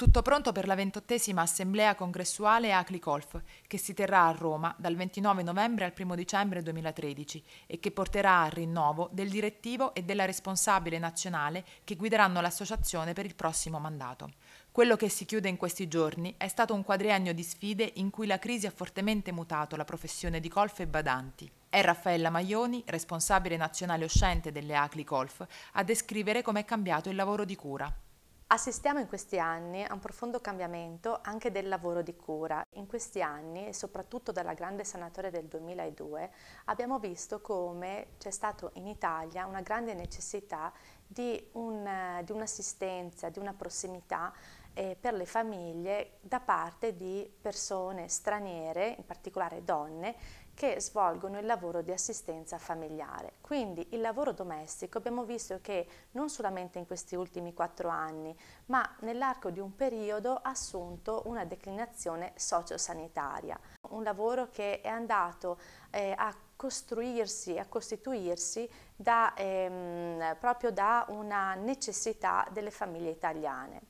Tutto pronto per la ventottesima assemblea congressuale Aclicolf, che si terrà a Roma dal 29 novembre al 1 dicembre 2013 e che porterà al rinnovo del direttivo e della responsabile nazionale che guideranno l'associazione per il prossimo mandato. Quello che si chiude in questi giorni è stato un quadriennio di sfide in cui la crisi ha fortemente mutato la professione di colf e badanti. È Raffaella Maioni, responsabile nazionale uscente delle Acli Colf, a descrivere come è cambiato il lavoro di cura. Assistiamo in questi anni a un profondo cambiamento anche del lavoro di cura. In questi anni, e soprattutto dalla grande sanatoria del 2002, abbiamo visto come c'è stata in Italia una grande necessità di, un'assistenza, di una prossimità eh, per le famiglie da parte di persone straniere, in particolare donne, che svolgono il lavoro di assistenza familiare. Quindi il lavoro domestico abbiamo visto che non solamente in questi ultimi quattro anni, ma nell'arco di un periodo ha assunto una declinazione sociosanitaria. Un lavoro che è andato eh, a costruirsi, a costituirsi da, ehm, proprio da una necessità delle famiglie italiane.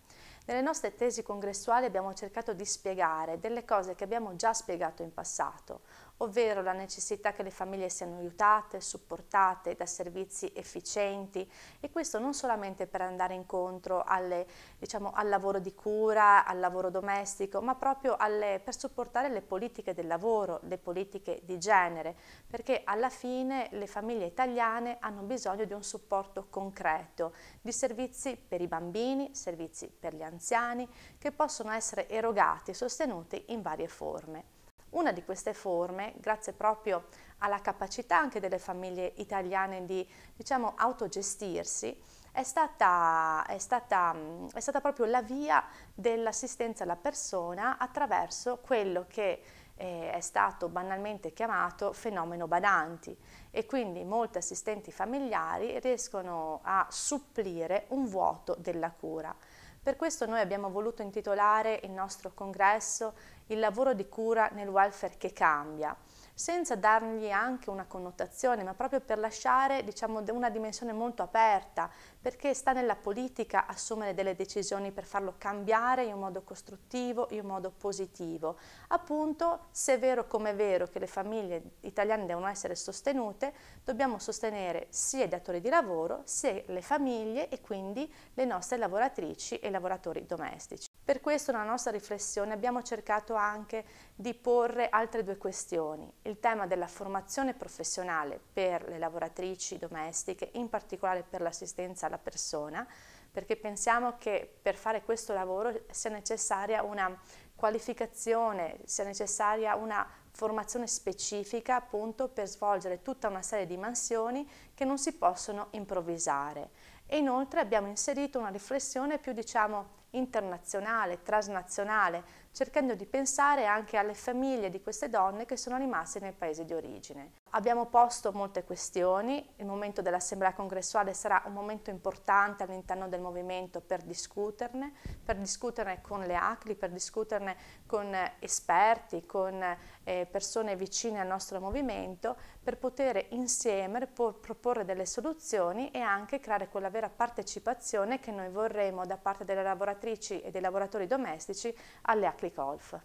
Nelle nostre tesi congressuali abbiamo cercato di spiegare delle cose che abbiamo già spiegato in passato, ovvero la necessità che le famiglie siano aiutate, supportate da servizi efficienti e questo non solamente per andare incontro alle, diciamo, al lavoro di cura, al lavoro domestico, ma proprio alle, per supportare le politiche del lavoro, le politiche di genere, perché alla fine le famiglie italiane hanno bisogno di un supporto concreto, di servizi per i bambini, servizi per gli anziani, che possono essere erogati e sostenuti in varie forme. Una di queste forme, grazie proprio alla capacità anche delle famiglie italiane di diciamo, autogestirsi, è stata, è, stata, mm, è stata, proprio la via dell'assistenza alla persona attraverso quello che eh, è stato banalmente chiamato fenomeno badanti e quindi molti assistenti familiari riescono a supplire un vuoto della cura. Per questo noi abbiamo voluto intitolare il nostro congresso Il lavoro di cura nel welfare che cambia senza dargli anche una connotazione, ma proprio per lasciare diciamo, una dimensione molto aperta, perché sta nella politica assumere delle decisioni per farlo cambiare in un modo costruttivo, in un modo positivo. Appunto, se è vero come è vero che le famiglie italiane devono essere sostenute, dobbiamo sostenere sia i datori di lavoro, sia le famiglie e quindi le nostre lavoratrici e lavoratori domestici. Per questo nella nostra riflessione abbiamo cercato anche di porre altre due questioni, il tema della formazione professionale per le lavoratrici domestiche, in particolare per l'assistenza alla persona, perché pensiamo che per fare questo lavoro sia necessaria una qualificazione, sia necessaria una formazione specifica appunto per svolgere tutta una serie di mansioni che non si possono improvvisare. E inoltre abbiamo inserito una riflessione più diciamo internazionale, transnazionale, cercando di pensare anche alle famiglie di queste donne che sono rimaste nel paese di origine. Abbiamo posto molte questioni, il momento dell'assemblea congressuale sarà un momento importante all'interno del movimento per discuterne, per discuterne con le ACLI, per discuterne con eh, esperti, con eh, persone vicine al nostro movimento, per poter insieme proporre delle soluzioni e anche creare quella vera partecipazione che noi vorremmo da parte delle lavoratrici e dei lavoratori domestici alle ACLI Golf.